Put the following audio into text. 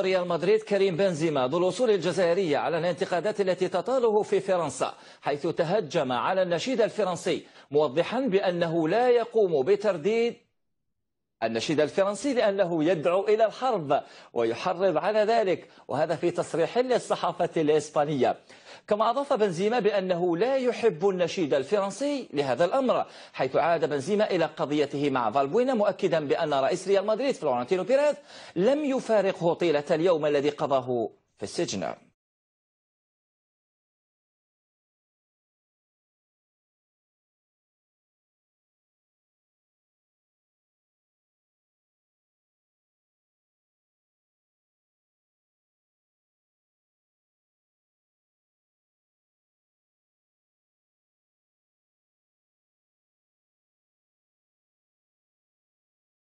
ريال مدريد كريم بنزيما ذو الاصول الجزائريه على الانتقادات التي تطاله في فرنسا حيث تهجم على النشيد الفرنسي موضحا بانه لا يقوم بترديد النشيد الفرنسي لأنه يدعو إلى الحرب ويحرض على ذلك وهذا في تصريح للصحافة الإسبانية كما أضاف بنزيما بأنه لا يحب النشيد الفرنسي لهذا الأمر حيث عاد بنزيما إلى قضيته مع فالبوينا مؤكدا بأن رئيس ريال مدريد فلورنتينو بيريز لم يفارقه طيلة اليوم الذي قضاه في السجن